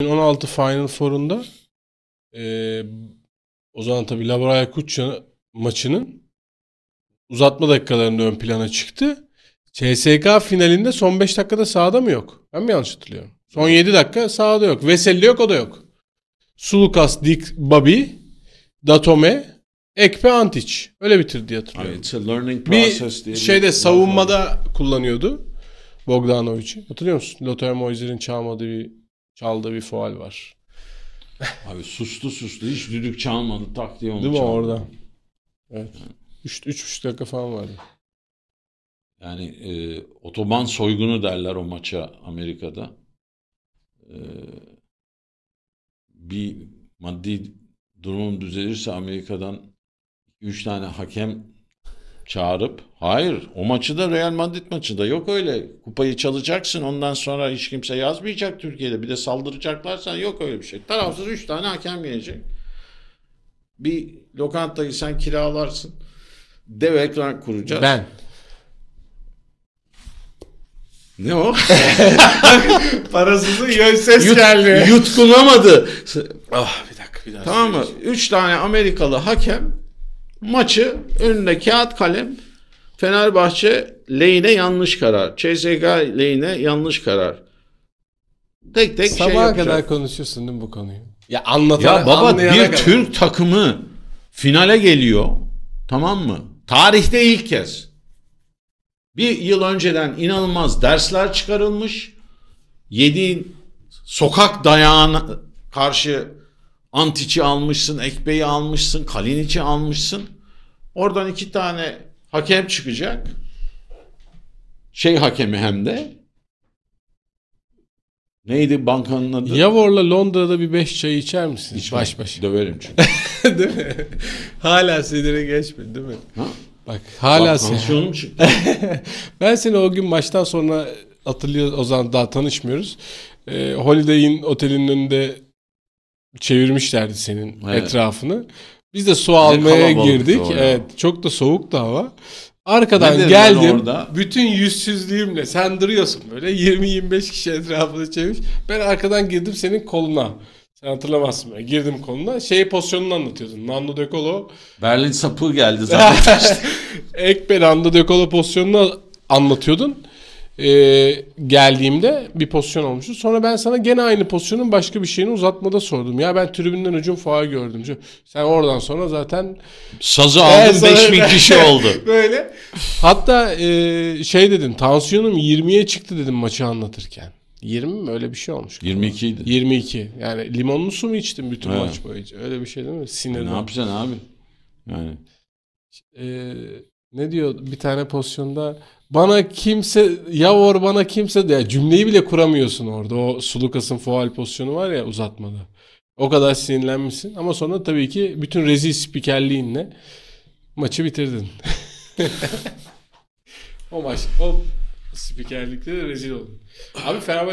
2016 Final Four'unda e, o zaman tabii Labraya Kutça maçının uzatma dakikalarında ön plana çıktı. CSK finalinde son 5 dakikada sahada mı yok? Ben mi yanlış hatırlıyorum? Son 7 dakika sahada yok. Veselli yok o da yok. Sulukas, Dik, Babi, Datome, Ekpe Antic. Öyle bitirdi diye hatırlıyorum. It's a learning process bir şeyde bir savunmada kullanıyordu Bogdanovic'i. Hatırlıyor musun? Lothar Moiser'in çalmadığı bir Çaldığı bir faal var. Abi sustu sustu hiç düdük çalmadı tak diye onu Değil mi orada? Evet. 3 üç, 3,5 dakika falan vardı. Yani e, otoban soygunu derler o maça Amerika'da. E, bir maddi durumum düzelirse Amerika'dan 3 tane hakem çağırıp hayır o maçı da Real Madrid maçında yok öyle kupayı çalacaksın ondan sonra hiç kimse yazmayacak Türkiye'de bir de saldıracaklarsa yok öyle bir şey. Tarafsız 3 tane hakem gelecek. Bir lokantayı sen kiralarsın. Dev ekran kuracağız. Ben. Ne o? Parasızın yön ses Yut, geldi. Yutkunamadı. Ah bir dakika bir daha. Tamam mı? Üç tane Amerikalı hakem Maçı önünde kağıt kalem Fenerbahçe lehine yanlış karar. CSK lehine yanlış karar. Tek tek şey Sabaha şey yapacak. kadar konuşuyorsun değil mi bu konuyu? Ya anlatarak Ya baba bir kadar. Türk takımı finale geliyor. Tamam mı? Tarihte ilk kez. Bir yıl önceden inanılmaz dersler çıkarılmış. Yediğin sokak dayağına karşı Antiç'i almışsın, Ekbe'yi almışsın, Kalinic'i almışsın. Oradan iki tane hakem çıkacak. Şey hakemi hem de. Neydi bankanın adı? Yavor'la Londra'da bir beş çay içer misin? İçmem. Baş başa. Döverim çünkü. değil mi? Hala sinire geçmedi değil mi? Ha? Bak hala Bak, tansiyonum çıktı. ben seni o gün maçtan sonra hatırlıyor o zaman daha tanışmıyoruz. E, ee, Holiday otelinin önünde çevirmişlerdi senin evet. etrafını. Biz de su almaya girdik. Evet, çok da soğuk da hava. Arkadan geldim. Orada? Bütün yüzsüzlüğümle sen duruyorsun böyle 20-25 kişi etrafını çevirmiş. Ben arkadan girdim senin koluna. Sen hatırlamazsın böyle. Girdim koluna. Şey pozisyonunu anlatıyordun. Nando De Colo. Berlin sapı geldi zaten. Ekber Nando De Colo pozisyonunu anlatıyordun e, geldiğimde bir pozisyon olmuştu. Sonra ben sana gene aynı pozisyonun başka bir şeyini uzatmada sordum. Ya ben tribünden hücum fağı gördüm. Sen oradan sonra zaten... Sazı aldın 5000 kişi oldu. Böyle. Hatta e, şey dedim. tansiyonum 20'ye çıktı dedim maçı anlatırken. 20 mi? Öyle bir şey olmuş. 22 idi. 22. Yani limonlu su mu içtin bütün He. maç boyunca? Öyle bir şey değil mi? Sinirden. E, ne yapacaksın abi? Yani. Ee, ne diyor bir tane pozisyonda bana kimse ya Yavor bana kimse de ya cümleyi bile kuramıyorsun orada. O Sulukas'ın faal pozisyonu var ya uzatmada. O kadar sinirlenmişsin ama sonra tabii ki bütün rezil spikerliğinle maçı bitirdin. o maç o spikerlikte de rezil oldun. Abi Fenerbahçe